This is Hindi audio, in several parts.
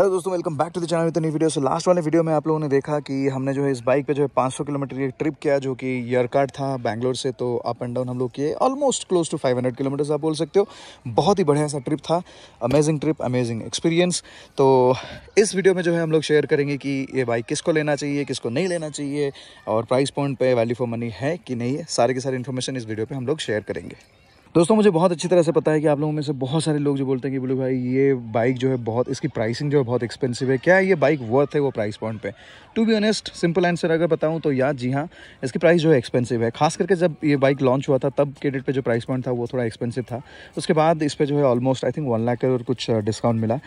हेलो दोस्तों welcome back to the channel इतनी वीडियो सो लास्ट वाले वीडियो में आप लोगों ने देखा कि हमने जो है इस बाइक पे जो है 500 किलोमीटर की ट्रिप किया जो कि यरकाट था बैंगलोर से तो अप एंड डाउन हम लोग किए ऑलमोस्ट क्लोज टू 500 किलोमीटर आप बोल सकते हो बहुत ही बढ़िया सा ट्रिप था अमेजिंग ट्रिप अमेजिंग एक्सपीरियंस तो इस वीडियो में जो है हम लोग शेयर करेंगे कि ये बाइक किसको लेना चाहिए किसको नहीं लेना चाहिए और प्राइस पॉइंट पर वैल्यू फॉर मनी है कि नहीं है सारे की सारी इन्फॉर्मेशन इस वीडियो पर हम लोग शेयर करेंगे दोस्तों मुझे बहुत अच्छी तरह से पता है कि आप लोगों में से बहुत सारे लोग जो बोलते हैं कि बोलो भाई ये बाइक जो है बहुत इसकी प्राइसिंग जो है बहुत एक्सपेंसिव है क्या ये बाइक वर्थ है वो प्राइस पॉइंट पे to be honest simple answer अगर बताऊँ तो यार जी हाँ इसकी प्राइस जो है एक्सपेंसिव है खास करके जब ये बाइक लॉन्च हुआ था तब के डेट पर जो प्राइस पॉइंट था वो थोड़ा एक्सपेंसिव था उसके बाद इस पर जो है almost I think one lakh और कुछ डिस्काउंट मिला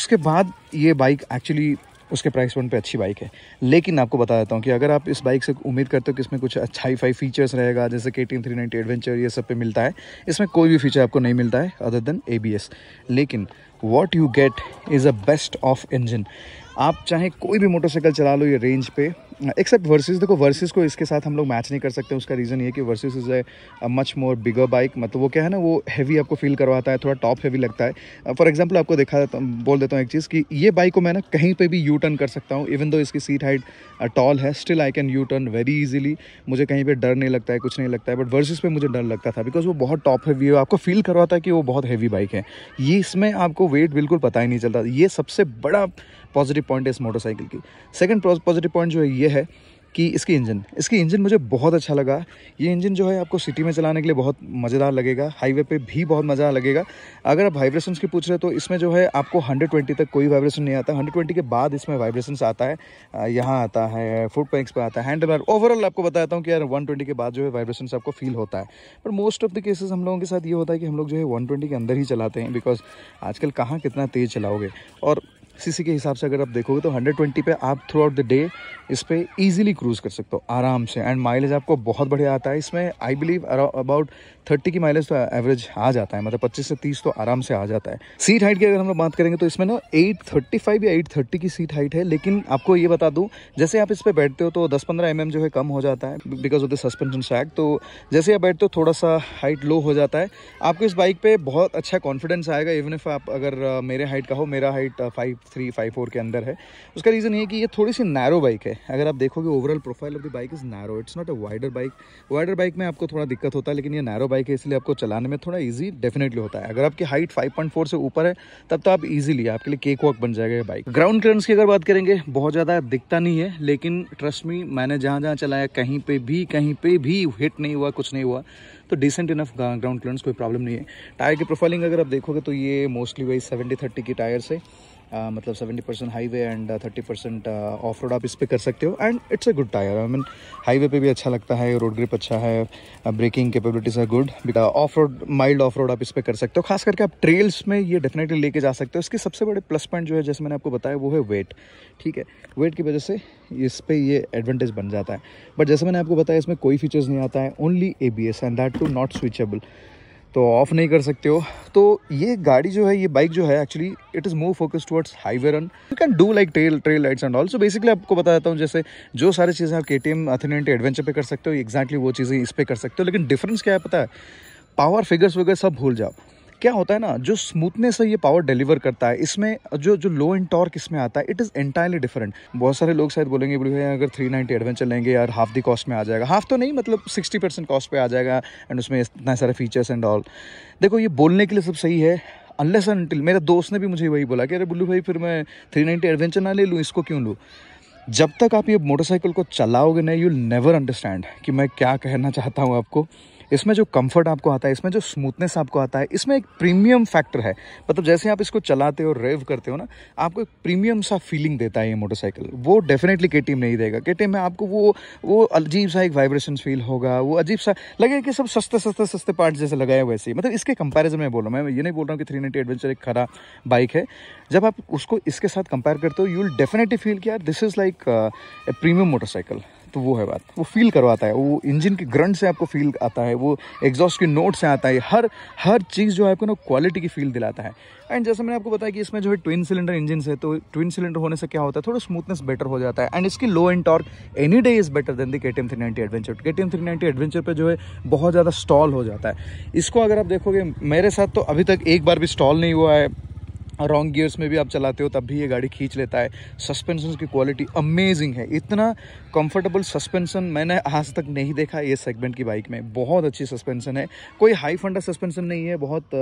उसके बाद ये बाइक एक्चुअली उसके प्राइस पॉइंट पे अच्छी बाइक है लेकिन आपको बता देता हूँ कि अगर आप इस बाइक से उम्मीद करते हो कि इसमें कुछ अच्छा ही फाई फीचर्स रहेगा जैसे के टी थ्री नाइनटी एडवेंचर ये सब पे मिलता है इसमें कोई भी फीचर आपको नहीं मिलता है other than A B S लेकिन what you get is a best of engine आप चाहे कोई भी मोटरसाइकिल चला लो ये रेंज पे एक्सेप्ट हाँ, वर्सेस देखो वर्सेस को इसके साथ हम लोग मैच नहीं कर सकते उसका रीज़न ये कि Versys is a much more bigger bike मतलब वो क्या है ना वो हैवी आपको फील करवाता है थोड़ा टॉप हैवी लगता है फॉर uh, एग्जांपल आपको देखा um, बोल देता हूँ एक चीज़ कि ये बाइक को मैं ना कहीं पे भी यू टर्न कर सकता हूँ इवन दो इसकी सीट हाइट टॉल है still I can U turn very easily मुझे कहीं पर डर नहीं लगता है कुछ नहीं लगता है बट वर्सेस पर मुझे डर लगता था बिकॉज वो बहुत टॉप हैवी है आपको फील करवाता है कि वो बहुत हैवी बाइक है ये इसमें आपको वेट बिल्कुल पता ही नहीं चलता ये सबसे बड़ा पॉजिटिव पॉइंट है इस मोटरसाइकिल की सेकंड पॉजिटिव पॉइंट जो है ये है कि इसकी इंजन इसकी इंजन मुझे बहुत अच्छा लगा ये इंजन जो है आपको सिटी में चलाने के लिए बहुत मज़ेदार लगेगा हाईवे पे भी बहुत मज़ा लगेगा अगर आप वाइब्रेशंस की पूछ रहे हो तो इसमें जो है आपको 120 तक कोई वाइब्रेशन नहीं आता 120 के बाद इसमें वाइब्रेशंस आता है यहाँ आता है फुट पैक्स पर आता है हैंडल बार ओवरऑल आपको बताता हूँ कि यार वन के बाद जो है वाइब्रेशन आपको फील होता है पर मोस्ट ऑफ द केसेज हम लोगों के साथ ये होता है कि हम लोग जो है वन के अंदर ही चलाते हैं बिकॉज आजकल कहाँ कितना तेज़ चलाओगे और सीसी के हिसाब से अगर आप देखोगे तो 120 पे आप थ्रू आउट द डे इस पर ईजिली क्रूज़ कर सकते हो आराम से एंड माइलेज आपको बहुत बढ़िया आता है इसमें आई बिलीव अबाउट थर्टी की माइलेज तो एवरेज आ जाता है मतलब पच्चीस से तीस तो आराम से आ जाता है सीट हाइट की अगर हम लोग बात करेंगे तो इसमें ना एट थर्टी फाइव या एट थर्टी की सीट हाइट है लेकिन आपको ये बता दूँ जैसे आप इस पर बैठते हो तो दस पंद्रह एम mm जो है कम हो जाता है because of the suspension sag तो जैसे आप बैठते हो थोड़ा सा हाइट लो हो जाता है आपको इस बाइक पर बहुत अच्छा कॉन्फिडेंस आएगा इवन इफ आप अगर मेरे हाइट का हो मेरा height five three five four के अंदर है उसका रीज़न ये कि ये थोड़ी सी नैरो बाइक है अगर आप देखोगे overall profile of the bike is narrow it's not a wider bike wider bike में आपको थोड़ा दिक्कत होता है लेकिन ये नैरो बाइक है इसलिए आपको चलाने में थोड़ा ईजी डेफिनेटली होता है अगर आपकी हाइट 5.4 से ऊपर है तब तो आप ईजिली आपके लिए केक वॉक बन जाएगा ये बाइक ग्राउंड क्लियरेंस की अगर बात करेंगे बहुत ज़्यादा दिखता नहीं है लेकिन ट्रस्ट मी मैंने जहाँ जहाँ चलाया कहीं पर भी कहीं पर भी हिट नहीं हुआ कुछ नहीं हुआ तो डिसेंट इनफ ग्राउंड क्लियरेंस कोई प्रॉब्लम नहीं है टायर की प्रोफाइलिंग अगर आप देखोगे तो ये मोस्टली वही सेवेंटी थर्टी की टायर से मतलब 70 percent highway and 30 percent off road आप इस पर कर सकते हो and it's a good tyre I mean highway पे भी अच्छा लगता है रोड ग्रिप अच्छा है braking capabilities are good off road mild off road आप इस पर कर सकते हो खास करके आप ट्रेल्स में ये डेफिनेटली लेके जा सकते हो इसके सबसे बड़े प्लस पॉइंट जो है जैसे मैंने आपको बताया वो है वेट ठीक है वेट की वजह से इस पर ये एडवांटेज बन जाता है बट जैसे मैंने आपको बताया इसमें कोई फीचर्स नहीं आता है only A B S and that too not switchable तो ऑफ़ नहीं कर सकते हो तो ये गाड़ी जो है ये बाइक जो है actually it is more focus towards highway run you can do like trail trail lights and all so basically आपको बता देता हूँ जैसे जो सारी चीज़ें आप के टी एम एडवेंचर पे कर सकते हो एक्जैक्टली वो चीज़ें इस पर कर सकते हो लेकिन डिफरेंस क्या है पता है पावर फिगर्स वगैरह सब भूल जाओ क्या होता है ना जो स्मूथनेस है ये पावर डिलीवर करता है इसमें जो जो लो एंड टॉर्क इसमें आता है इट इज़ एंटायरली डिफरेंट बहुत सारे लोग शायद बोलेंगे बोले भाई अगर थ्री नाइन्टी एडवेंचर लेंगे यार हाफ दी कॉस्ट में आ जाएगा हाफ तो नहीं मतलब सिक्सटी परसेंट कॉस्ट पर आ जाएगा एंड उसमें इतना सारे फीचर्स एंड ऑल देखो ये बोलने के लिए सब सही है अनलेस एंड अनटिल मेरे दोस्त ने भी मुझे वही बोला कि अरे बुल्लू भाई फिर मैं थ्री नाइन्टी एडवेंचर ना ले लूँ इसको क्यों लूँ जब तक आप ये मोटरसाइकिल को चलाओगे ना यू नेवर अंडरस्टैंड कि मैं क्या कहना चाहता हूँ आपको इसमें जो कंफर्ट आपको आता है इसमें जो स्मूथनेस आपको आता है इसमें एक प्रीमियम फैक्टर है मतलब जैसे आप इसको चलाते हो रेव करते हो ना आपको एक प्रीमियम सा फीलिंग देता है ये मोटरसाइकिल वो डेफिनेटली के नहीं देगा के में आपको वो वो अजीब सा एक वाइब्रेशन फील होगा वो अजीब सा लगेगा कि सब सस्ते सस्ते सस्ते पार्ट जैसे लगाए वैसे ही मतलब इसके कंपेरिजन में बोल रहा हूँ मैं ये नहीं बोल रहा हूँ कि थ्री नाइनटी एडवेंचर एक खरा बाइक है जब आप उसको इसके साथ कंपेयर करते हो यू विल डेफिनेटली फील कि यार this is like a premium motorcycle तो वो है बात वो फील करवाता है वो इंजन के ग्रंट से आपको फील आता है वो एग्जॉस्ट के नोट से आता है हर हर चीज़ जो है आपको ना क्वालिटी की फील दिलाता है एंड जैसे मैंने आपको बताया कि इसमें जो है ट्विन सिलेंडर इंजन है तो ट्विन सिलेंडर होने से क्या होता है थोड़ा स्मूथनेस बेटर हो जाता है एंड इसकी low end torque any day is better than the K T M three ninety adventure K T M three ninety adventure पर जो है बहुत ज़्यादा स्टॉल हो जाता है इसको अगर आप देखोगे मेरे साथ तो अभी तक एक बार भी स्टॉल नहीं हुआ है रॉन्ग गियर्स में भी आप चलाते हो तब भी ये गाड़ी खींच लेता है सस्पेंशन की क्वालिटी अमेजिंग है इतना कंफर्टेबल सस्पेंशन मैंने आज तक नहीं देखा ये सेगमेंट की बाइक में बहुत अच्छी सस्पेंशन है कोई हाई फंडा सस्पेंशन नहीं है बहुत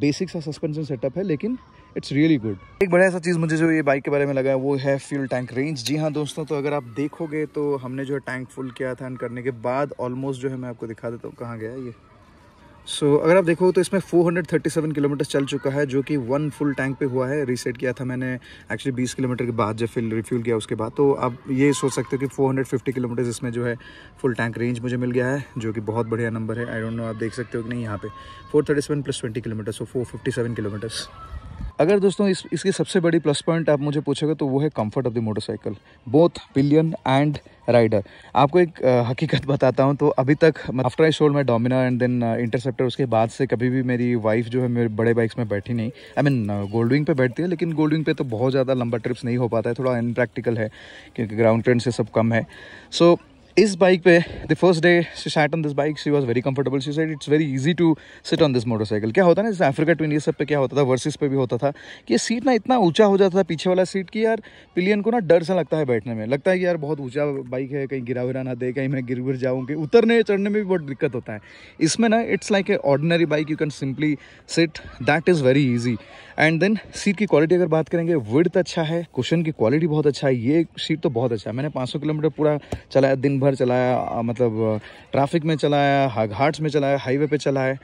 बेसिक सा सस्पेंशन सेटअप है लेकिन इट्स रियली गुड एक बड़ा ऐसा चीज़ मुझे जो ये बाइक के बारे में लगा है वो है फ्यूल टैंक रेंज जी हाँ दोस्तों तो अगर आप देखोगे तो हमने जो है टैंक फुल किया था एंड करने के बाद ऑलमोस्ट जो है मैं आपको दिखा देता हूँ कहाँ गया ये सो so, अगर आप देखो तो इसमें 437 किलोमीटर चल चुका है जो कि वन फुल टैंक पे हुआ है रीसेट किया था मैंने एक्चुअली 20 किलोमीटर के बाद जब फिल रिफ्यूल किया उसके बाद तो आप ये सोच सकते हो कि 450 किलोमीटर इसमें जो है फुल टैंक रेंज मुझे मिल गया है जो कि बहुत बढ़िया नंबर है आई डोंट नो आप देख सकते हो कि नहीं यहाँ पे 437 plus kilometres kilometre so seven kilometres अगर दोस्तों इस इसकी सबसे बड़ी प्लस पॉइंट आप मुझे पूछोगे तो वो है comfort of the motorcycle both pillion and rider आपको एक हकीकत बताता हूँ तो अभी तक after I sold my Dominar and then Interceptor उसके बाद से कभी भी मेरी वाइफ जो है मेरे बड़े बाइक्स में बैठी नहीं आई मीन गोल्ड विंग पे बैठती है लेकिन गोल्ड विंग पे तो बहुत ज़्यादा लंबा ट्रिप्स नहीं हो पाता है थोड़ा इनप्रैक्टिकल है क्योंकि ग्राउंड ट्रेंड से सब कम है सो so, इस बाइक पे the first day she sat on this bike she was very comfortable she said it's very easy to sit on this motorcycle क्या होता है ना जैसे अफ्रीका ट्विन ये सब पे क्या होता था वर्सेस पे भी होता था कि ये सीट ना इतना ऊंचा हो जाता था पीछे वाला सीट कि यार पिलियन को ना डर सा लगता है बैठने में लगता है कि यार बहुत ऊँचा बाइक है कहीं गिरा विरा ना दे कहीं मैं गिर गिर जाऊँ उतरने चढ़ने में भी बहुत दिक्कत होता है इसमें ना it's like a ordinary bike you can simply sit that is very easy and then seat की क्वालिटी अगर बात करेंगे विड्थ अच्छा है क्वेश्चन की क्वालिटी बहुत अच्छा है ये सीट तो बहुत अच्छा है मैंने पाँच किलोमीटर पूरा चलाया दिन भर भर चलाया मतलब ट्रैफिक में चलाया घाट्स में चलाया हाईवे पे चलाया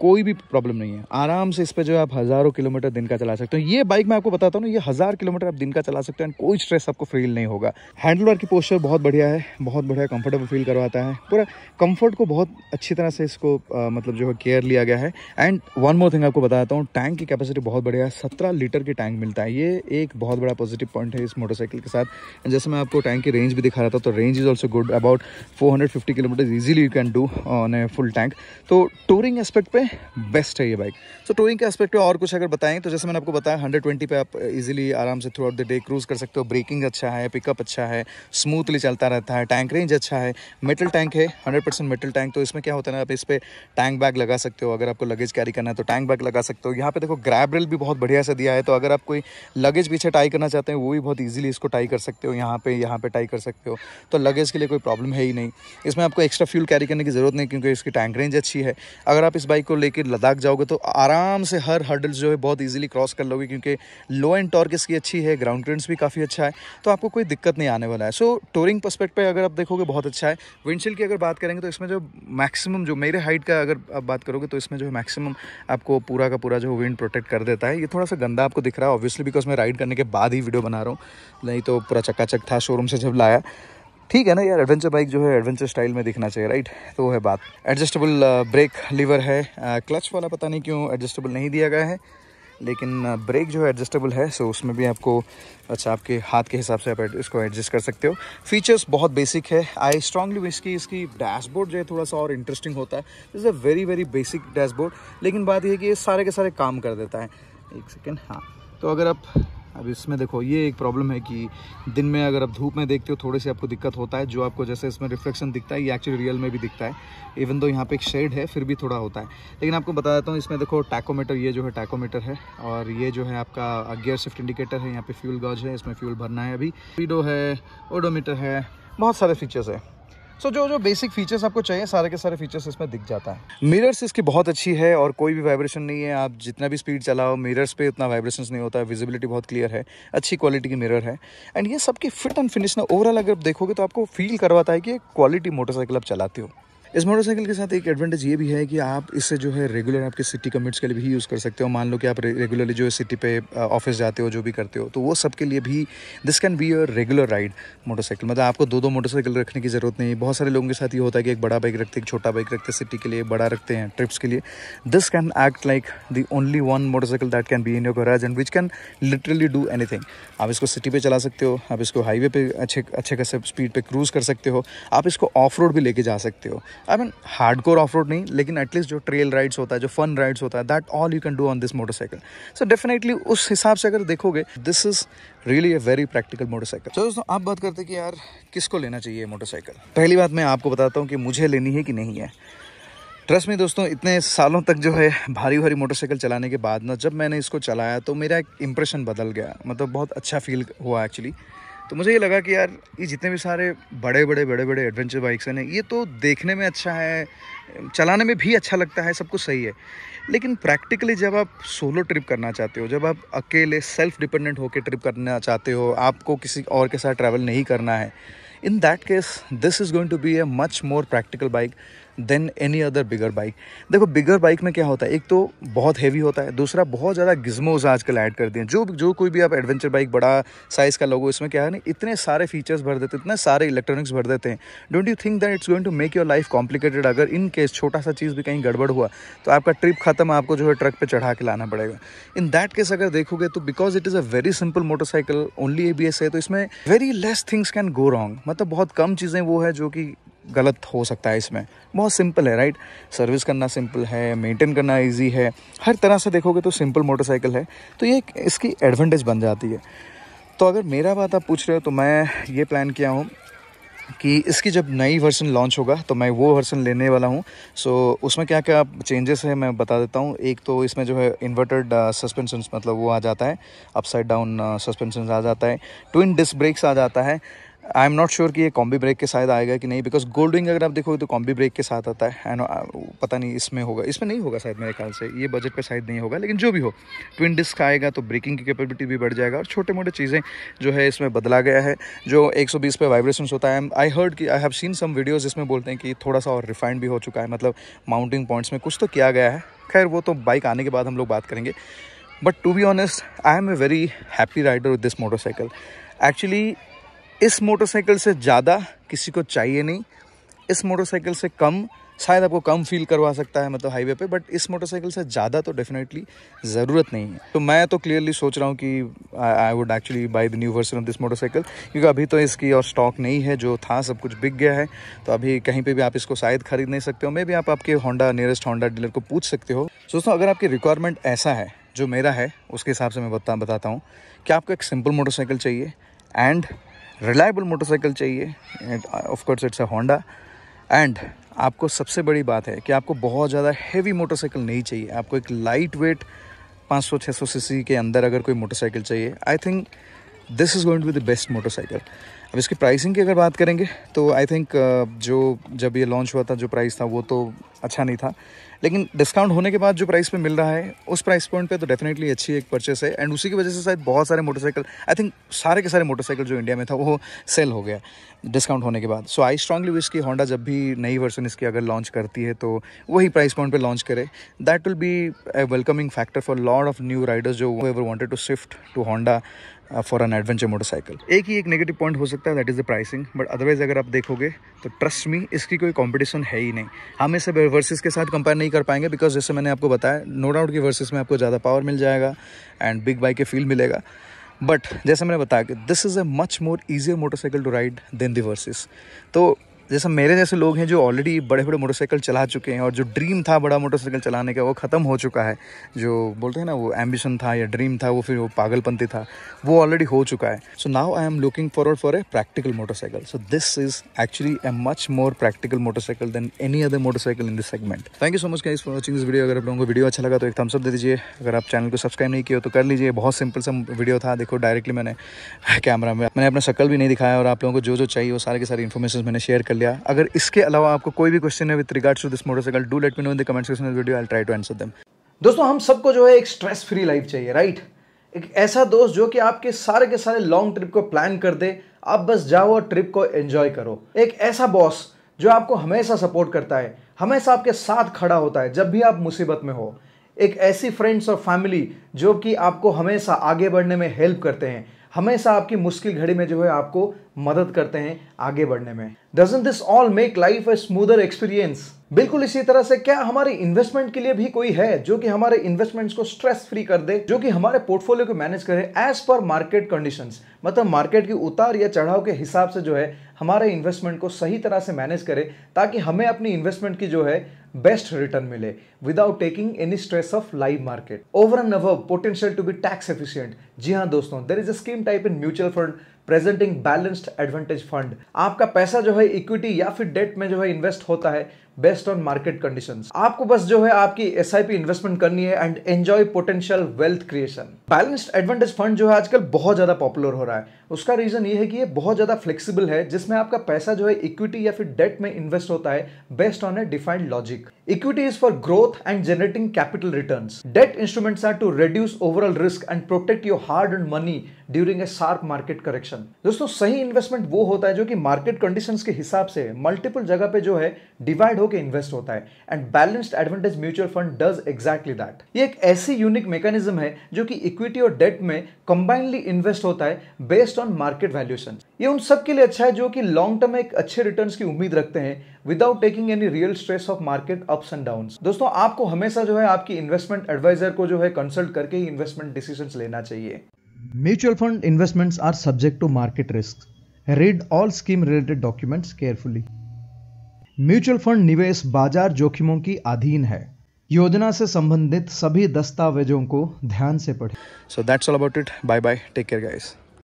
कोई भी प्रॉब्लम नहीं है आराम से इस पर जो है आप हज़ारों किलोमीटर दिन का चला सकते हो ये बाइक मैं आपको बताता हूँ ना ये हज़ार किलोमीटर आप दिन का चला सकते हो एंड कोई स्ट्रेस आपको फील नहीं होगा हैंडलबार की पोस्चर बहुत बढ़िया है बहुत बढ़िया कंफर्टेबल फील करवाता है पूरा कंफर्ट को बहुत अच्छी तरह से इसको आ, मतलब जो है केयर लिया गया है एंड वन मोर थिंग आपको बताता हूँ टैंक की कैपेसिटी बहुत बढ़िया है सत्रह लीटर की टैंक मिलता है ये एक बहुत बड़ा पॉजिटिव पॉइंट है इस मोटरसाइकिल के साथ जैसे मैं आपको टैंक की रेंज भी दिखा रहा था तो range is also good about four kilometre easily you can do on a full tank तो टूरिंग एस्पेक्ट पे बेस्ट है ये बाइक सो टूरिंग के एस्पेक्ट में और कुछ अगर बताएं तो जैसे मैंने आपको बताया 120 पे आप इजीली आराम से throughout the day cruise कर सकते हो ब्रेकिंग अच्छा है पिकअप अच्छा है स्मूथली चलता रहता है टैंक रेंज अच्छा है मेटल टैंक है हंड्रेड मेटल टैंक तो इसमें क्या होता है ना आप इस पर टैंक बैग लगा सकते हो अगर आपको लगेज कैरी करना है तो टैंक बैग लगा सकते हो यहाँ पे देखो ग्रैब रेल भी बहुत बढ़िया से दिया है तो अगर आप कोई लगेज पीछे टाई करना चाहते हैं वो भी बहुत ईजिली इसको टाई कर सकते हो यहाँ पे यहाँ पे टाई कर सकते हो तो लगेज के लिए कोई प्रॉब्लम है ही नहीं इसमें आपको एक्स्ट्रा फ्यूल कैरी करने की ज़रूरत नहीं क्योंकि इसकी टैंक रेंज अच्छी है अगर आप इस बाइक को लेके लद्दाख जाओगे तो आराम से हर हर्डल्स जो है बहुत ईजिली क्रॉस कर लोगे क्योंकि लो एंड टॉर्क इसकी अच्छी है ग्राउंड क्लियरेंस भी काफ़ी अच्छा है तो आपको कोई दिक्कत नहीं आने वाला है सो टोरिंग परस्पेक्ट पर अगर आप देखोगे बहुत अच्छा है विंडशील्ड की अगर बात करेंगे तो इसमें जो मैक्सिमम जो मेरे हाइट का अगर आप बात करोगे तो इसमें जो है मैक्सिमम आपको पूरा का पूरा जो विंड प्रोटेक्ट कर देता है ये थोड़ा सा गंदा आपको दिख रहा है ऑब्वियसली बिकॉज मैं राइड करने के बाद ही वीडियो बना रहा हूँ नहीं तो पूरा चक्का चक था शोरूम से जब लाया ठीक है ना यार एडवेंचर बाइक जो है एडवेंचर स्टाइल में दिखना चाहिए राइट तो वो है बात एडजस्टेबल ब्रेक लीवर है क्लच uh, वाला पता नहीं क्यों एडजस्टेबल नहीं दिया गया है लेकिन ब्रेक uh, जो है एडजस्टेबल है सो उसमें भी आपको अच्छा आपके हाथ के हिसाब से आप इसको एडजस्ट कर सकते हो फीचर्स बहुत बेसिक है आई स्ट्रांगली विश की इसकी डैशबोर्ड जो है थोड़ा सा और इंटरेस्टिंग होता है is a very very basic dashboard लेकिन बात यह है कि ये सारे के सारे काम कर देता है एक सेकेंड हाँ तो अगर आप अब इसमें देखो ये एक प्रॉब्लम है कि दिन में अगर आप धूप में देखते हो थोड़ी सी आपको दिक्कत होता है जो आपको जैसे इसमें रिफ्लेक्शन दिखता है ये एक्चुअली रियल में भी दिखता है इवन दो यहाँ पे एक शेड है फिर भी थोड़ा होता है लेकिन आपको बता देता हूँ इसमें देखो टैकोमीटर ये जो है टैकोमीटर है और ये जो है आपका गियर शिफ्ट इंडिकेटर है यहाँ पे फ्यूल गॉज है इसमें फ्यूल भरना है अभी स्पीडो है ओडोमीटर है बहुत सारे फीचर्स है सो so, जो जो बेसिक फीचर्स आपको चाहिए सारे के सारे फीचर्स इसमें दिख जाता है मिरर्स इसकी बहुत अच्छी है और कोई भी वाइब्रेशन नहीं है आप जितना भी स्पीड चलाओ मिरर्स पे उतना वाइब्रेशन नहीं होता है विजिबिलिटी बहुत क्लियर है अच्छी क्वालिटी की मिरर है एंड ये सबकी फिट एंड फिनिश ना ओवरऑल अगर देखोगे तो आपको फील करवाता है कि क्वालिटी मोटरसाइकिल आप चलाते हो इस मोटरसाइकिल के साथ एक एडवांटेज ये भी है कि आप इसे जो है रेगुलर आपके सिटी कमिट्स के लिए भी यूज़ कर सकते हो मान लो कि आप रेगुलरली जो है सिटी पे ऑफिस जाते हो जो भी करते हो तो वो सबके लिए भी this can be your regular ride motorcycle मतलब आपको दो दो मोटरसाइकिल रखने की ज़रूरत नहीं बहुत सारे लोगों के साथ ये होता है कि एक बड़ा बाइक रखते हैं एक छोटा बाइक रखते हैं सिटी के लिए बड़ा रखते हैं ट्रिप्स के लिए this can act like the only one motorcycle that can be in your garage and which can literally do any आप इसको सिटी पर चला सकते हो आप इसको हाईवे पर अच्छे अच्छे खासे स्पीड पर क्रूज़ कर सकते हो आप इसको ऑफ रोड भी लेके जा सकते हो I mean hard core off road नहीं लेकिन एटलीस्ट जो ट्रेल राइड्स होता है जो फन राइड्स होता है that all you can do on this motorcycle so definitely उस हिसाब से अगर देखोगे this is really a very practical motorcycle so दोस्तों आप बात करते कि यार किसको लेना चाहिए मोटरसाइकिल पहली बात मैं आपको बताता हूँ कि मुझे लेनी है कि नहीं है ट्रस्ट में दोस्तों इतने सालों तक जो है भारी भारी मोटरसाइकिल चलाने के बाद ना जब मैंने इसको चलाया तो मेरा एक इम्प्रेशन बदल गया मतलब बहुत अच्छा फील हुआ एक्चुअली तो मुझे ये लगा कि यार ये जितने भी सारे बड़े बड़े बड़े बड़े एडवेंचर बाइक्स हैं ये तो देखने में अच्छा है चलाने में भी अच्छा लगता है सब कुछ सही है लेकिन प्रैक्टिकली जब आप सोलो ट्रिप करना चाहते हो जब आप अकेले सेल्फ डिपेंडेंट होकर ट्रिप करना चाहते हो आपको किसी और के साथ ट्रैवल नहीं करना है in that case this is going to be a much more practical bike than any other bigger bike देखो बिगर बाइक में क्या होता है एक तो बहुत हैवी होता है दूसरा बहुत ज़्यादा गिज्मोज आजकल ऐड कर दिए जो जो कोई भी आप एडवेंचर बाइक बड़ा साइज़ का लोगो इसमें क्या है ना इतने सारे फीचर्स भर देते इतने सारे इलेक्ट्रॉनिक्स भर देते हैं don't you think that it's going to make your life complicated अगर इन केस छोटा सा चीज़ भी कहीं गड़बड़ हुआ तो आपका ट्रिप खत्म आपको जो है ट्रक पर चढ़ा के लाना पड़ेगा इन दैट केस अगर देखोगे तो because it is a very simple motorcycle only a है तो इसमें very less things can go wrong मतलब बहुत कम चीज़ें वो है जो कि गलत हो सकता है इसमें बहुत सिंपल है राइट सर्विस करना सिंपल है मेंटेन करना इजी है हर तरह से देखोगे तो सिंपल मोटरसाइकिल है तो ये इसकी एडवांटेज बन जाती है तो अगर मेरा बात आप पूछ रहे हो तो मैं ये प्लान किया हूँ कि इसकी जब नई वर्सन लॉन्च होगा तो मैं वो वर्सन लेने वाला हूँ सो so, उसमें क्या क्या चेंजेस है मैं बता देता हूँ एक तो इसमें जो है इन्वर्टेड सस्पेंशन uh, मतलब वो आ जाता है अपसाइड डाउन सस्पेंशन आ जाता है ट्विन डिस्क ब्रेक्स आ जाता है आई एम नॉट श्योर कि ये कॉम्बी ब्रेक के साथ आएगा कि नहीं बिकॉज गोल्ड विंग अगर आप देखोगे तो कॉम्बी ब्रेक के साथ आता है एंड uh, पता नहीं इसमें होगा इसमें नहीं होगा शायद मेरे ख्याल से ये बजट पे शायद नहीं होगा लेकिन जो भी हो ट्विन डिस्क आएगा तो ब्रेकिंग की कैपेबिलिटी भी बढ़ जाएगा और छोटे मोटे चीज़ें जो है इसमें बदला गया है जो बीस पे वाइब्रेशन होता है आई हर्ड कि I have seen some videos इसमें बोलते हैं कि थोड़ा सा और रिफाइंड भी हो चुका है मतलब माउंटिंग पॉइंट्स में कुछ तो किया गया है खैर वो तो बाइक आने के बाद हम लोग बात करेंगे but to be honest I am a very happy rider with this motorcycle actually इस मोटरसाइकिल से ज़्यादा किसी को चाहिए नहीं इस मोटरसाइकिल से कम शायद आपको कम फील करवा सकता है मतलब हाईवे पे बट इस मोटरसाइकिल से ज़्यादा तो डेफिनेटली ज़रूरत नहीं है तो मैं तो क्लियरली सोच रहा हूँ कि I would actually buy the new version of this motorcycle क्योंकि अभी तो इसकी और स्टॉक नहीं है जो था सब कुछ बिक गया है तो अभी कहीं पर भी आप इसको शायद खरीद नहीं सकते हो मे भी आप आपके होंडा नियरेस्ट होंडा डीलर को पूछ सकते हो दोस्तों अगर आपकी रिक्वायरमेंट ऐसा है जो मेरा है उसके हिसाब से मैं बता बताता हूँ कि आपको एक सिंपल मोटरसाइकिल चाहिए एंड रिलायबल मोटरसाइकिल चाहिए and of course it's a Honda and आपको सबसे बड़ी बात है कि आपको बहुत ज़्यादा हैवी मोटरसाइकिल नहीं चाहिए आपको एक लाइट वेट 500-600 सीसी के अंदर अगर कोई मोटरसाइकिल चाहिए I think this is going to be the best motorcycle अब इसकी प्राइसिंग की अगर बात करेंगे तो आई थिंक uh, जो जब ये लॉन्च हुआ था जो प्राइस था वो तो अच्छा नहीं था लेकिन डिस्काउंट होने के बाद जो प्राइस पे मिल रहा है उस प्राइस पॉइंट पे तो डेफिनेटली अच्छी एक परचेस है एंड उसी की वजह से शायद बहुत सारे मोटरसाइकिल आई थिंक सारे के सारे मोटरसाइकिल जो इंडिया में था वो सेल हो गया डिस्काउंट होने के बाद सो आई स्ट्रांगली विश की होंडा जब भी नई वर्सन इसकी अगर लॉन्च करती है तो वही प्राइस पॉइंट पर लॉन्च करे that will be a welcoming factor for lot of new riders जो ever wanted to shift to Honda for an adventure motorcycle एक ही एक नेगेटिव पॉइंट हो सकता है that is the pricing but otherwise अगर आप देखोगे तो ट्रस्ट मी इसकी कोई कंपटीशन है ही नहीं हम इसे वर्सेस के साथ कंपेयर नहीं कर पाएंगे बिकॉज जैसे मैंने आपको बताया नो डाउट की वर्सेस में आपको ज़्यादा पावर मिल जाएगा एंड बिग बाइक के फील मिलेगा बट जैसे मैंने बताया कि this is a much more easier motorcycle to ride than the Versys तो जैसे मेरे जैसे लोग हैं जो ऑलरेडी बड़े बड़े मोटरसाइकिल चला चुके हैं और जो ड्रीम था बड़ा मोटरसाइकिल चलाने का वो ख़त्म हो चुका है जो बोलते हैं ना वो एम्बिशन था या ड्रीम था वो फिर वो पागलपंती था वो ऑलरेडी हो चुका है so now I am looking forward for a practical motorcycle so this is actually a much more practical motorcycle than any other motorcycle in this segment thank you so much guys for watching this video अगर आप लोगों को वीडियो अच्छा लगा तो एक थम्स अप दे दीजिए अगर आप चैनल को सब्सक्राइब नहीं किया तो कर लीजिए बहुत सिंपल सा वीडियो था देखो डायरेक्टली मैंने कैमरा में मैंने अपना शक्ल भी नहीं दिखाया और आप लोगों को जो जो चाहिए वो सारे के सारी इन्फॉर्मेशन मैंने शेयर कर लिया अगर इसके अलावा आपको कोई भी क्वेश्चन है with regard to this motorcycle do let me know in the comment section of video I try to answer them दोस्तों हम सबको जो है एक स्ट्रेस फ्री लाइफ चाहिए राइट एक ऐसा दोस्त जो कि आपके सारे के सारे लॉन्ग ट्रिप को प्लान कर दे आप बस जाओ और ट्रिप को एंजॉय करो एक ऐसा बॉस जो आपको हमेशा सपोर्ट करता है हमेशा आपके साथ खड़ा होता है जब भी आप मुसीबत में हो एक ऐसी फ्रेंड्स और फैमिली जो कि आपको हमेशा आगे बढ़ने में हेल्प करते हैं हमेशा आपकी मुश्किल घड़ी में जो है आपको मदद करते हैं आगे बढ़ने में doesn't this all make life a smoother experience बिल्कुल इसी तरह से क्या हमारे इन्वेस्टमेंट के लिए भी कोई है जो कि हमारे इन्वेस्टमेंट्स को स्ट्रेस फ्री कर दे जो कि हमारे पोर्टफोलियो को मैनेज करे एज पर मार्केट कंडीशंस मतलब मार्केट की उतार या चढ़ाव के हिसाब से जो है हमारे इन्वेस्टमेंट को सही तरह से मैनेज करे ताकि हमें अपनी इन्वेस्टमेंट की जो है best return mile without taking any stress of live market. Over and above potential to be tax efficient. जी हाँ दोस्तों there is a scheme type in mutual fund presenting balanced advantage fund आपका पैसा जो है इक्विटी या फिर डेट में जो है इन्वेस्ट होता है बेस्ट ऑन मार्केट कंडीशन आपको बस जो है आपकी एस इन्वेस्टमेंट करनी है and enjoy potential wealth creation balanced advantage fund जो है आजकल बहुत ज्यादा पॉपुलर हो रहा है उसका रीजन ये है कि ये बहुत ज्यादा फ्लेक्सिबल है जिसमें आपका पैसा जो है इक्विटी या फिर डेट में इन्वेस्ट होता है based on a defined logic equity is for growth and generating capital return debt instruments are to reduce overall risk and protect your hard earned money during a sharp market correction दोस्तों सही इन्वेस्टमेंट वो होता है जो कि मार्केट कंडीशन के हिसाब से मल्टीपल जगह पे जो है डिवाइड हो के इन्वेस्ट होता है and balanced advantage mutual fund does exactly that ये एक ऐसी यूनिक मैकेनिज्म है जो कि इक्विटी और डेट में कंबाइनली इन्वेस्ट होता है बेस्ड ऑन मार्केट वैल्यूएशन ये उन सब के लिए अच्छा है जो कि लॉन्ग टर्म में एक अच्छे रिटर्न्स की उम्मीद रखते हैं without taking any real stress of market ups and down दोस्तों आपको हमेशा जो है आपकी इन्वेस्टमेंट एडवाइजर को जो है कंसल्ट करके ही इन्वेस्टमेंट डिसीजन लेना चाहिए mutual fund investments are subject to market risk read all scheme related documents carefully mutual fund निवेश बाजार जोखिमों की अधीन है योजना से संबंधित सभी दस्तावेजों को ध्यान से पढ़ें so that's all about it bye bye take care guys